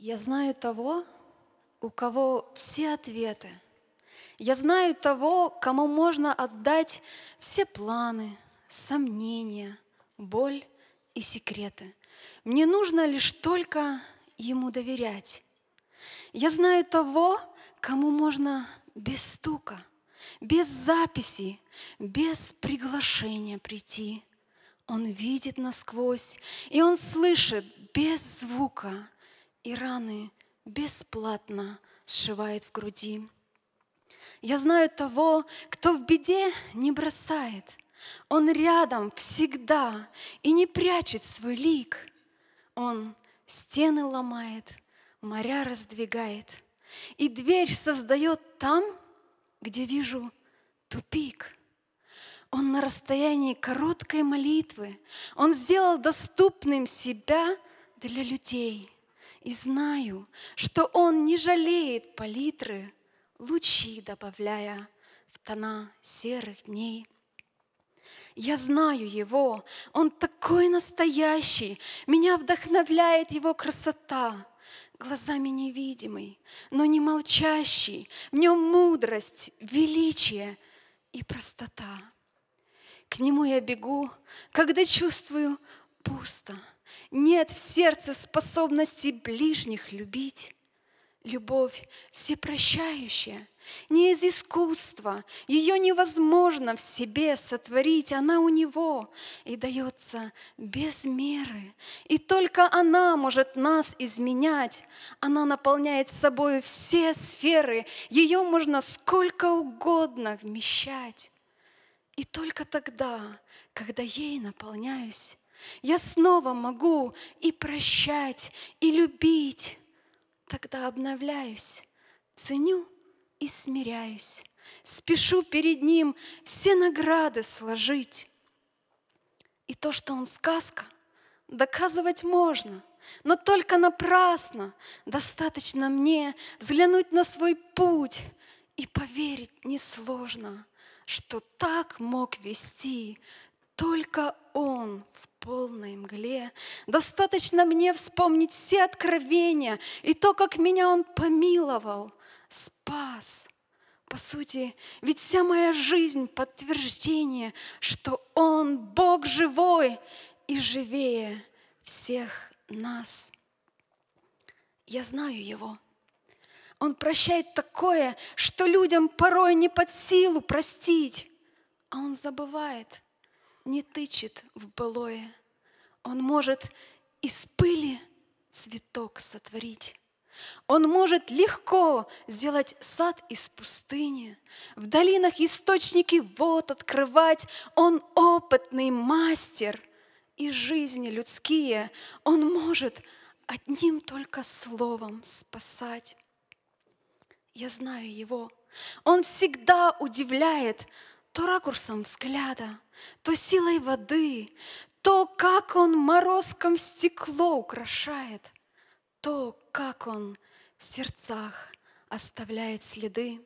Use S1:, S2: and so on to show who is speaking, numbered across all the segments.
S1: Я знаю того, у кого все ответы. Я знаю того, кому можно отдать все планы, сомнения, боль и секреты. Мне нужно лишь только ему доверять. Я знаю того, кому можно без стука, без записи, без приглашения прийти. Он видит насквозь, и он слышит без звука – и раны бесплатно сшивает в груди. Я знаю того, кто в беде не бросает. Он рядом всегда и не прячет свой лик. Он стены ломает, моря раздвигает, и дверь создает там, где вижу тупик. Он на расстоянии короткой молитвы, он сделал доступным себя для людей – и знаю, что Он не жалеет палитры, лучи добавляя в тона серых дней. Я знаю Его, Он такой настоящий, меня вдохновляет Его красота, глазами невидимый, но не молчащий, в нем мудрость, величие и простота. К Нему я бегу, когда чувствую пусто – нет в сердце способности ближних любить. Любовь всепрощающая, не из искусства. Ее невозможно в себе сотворить, она у него и дается без меры. И только она может нас изменять. Она наполняет собой все сферы, ее можно сколько угодно вмещать. И только тогда, когда ей наполняюсь, я снова могу и прощать, и любить. Тогда обновляюсь, ценю и смиряюсь. Спешу перед Ним все награды сложить. И то, что Он сказка, доказывать можно, но только напрасно. Достаточно мне взглянуть на свой путь и поверить несложно, что так мог вести только Он в полной мгле. Достаточно мне вспомнить все откровения и то, как меня Он помиловал, спас. По сути, ведь вся моя жизнь — подтверждение, что Он — Бог живой и живее всех нас. Я знаю Его. Он прощает такое, что людям порой не под силу простить. А Он забывает — не тычет в былое. Он может из пыли цветок сотворить. Он может легко сделать сад из пустыни, В долинах источники вод открывать. Он опытный мастер, и жизни людские Он может одним только словом спасать. Я знаю его, он всегда удивляет, то ракурсом взгляда, то силой воды, то, как он морозком стекло украшает, то, как он в сердцах оставляет следы.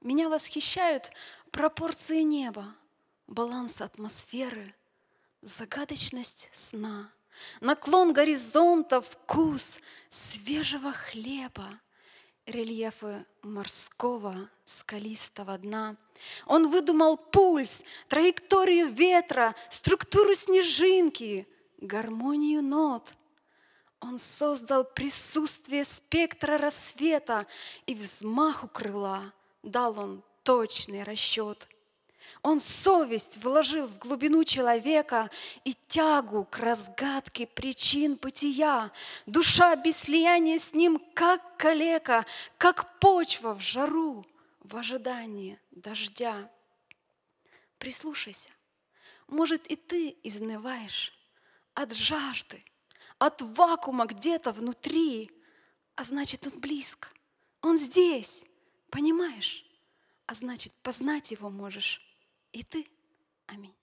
S1: Меня восхищают пропорции неба, баланс атмосферы, загадочность сна, наклон горизонта, вкус свежего хлеба, рельефы морского скалистого дна. Он выдумал пульс, траекторию ветра, структуру снежинки, гармонию нот. Он создал присутствие спектра рассвета и взмаху крыла дал он точный расчет – он совесть вложил в глубину человека и тягу к разгадке причин бытия. Душа без слияния с ним, как калека, как почва в жару, в ожидании дождя. Прислушайся, может и ты изнываешь от жажды, от вакуума где-то внутри, а значит он близко, он здесь, понимаешь? А значит познать его можешь и ты. Аминь.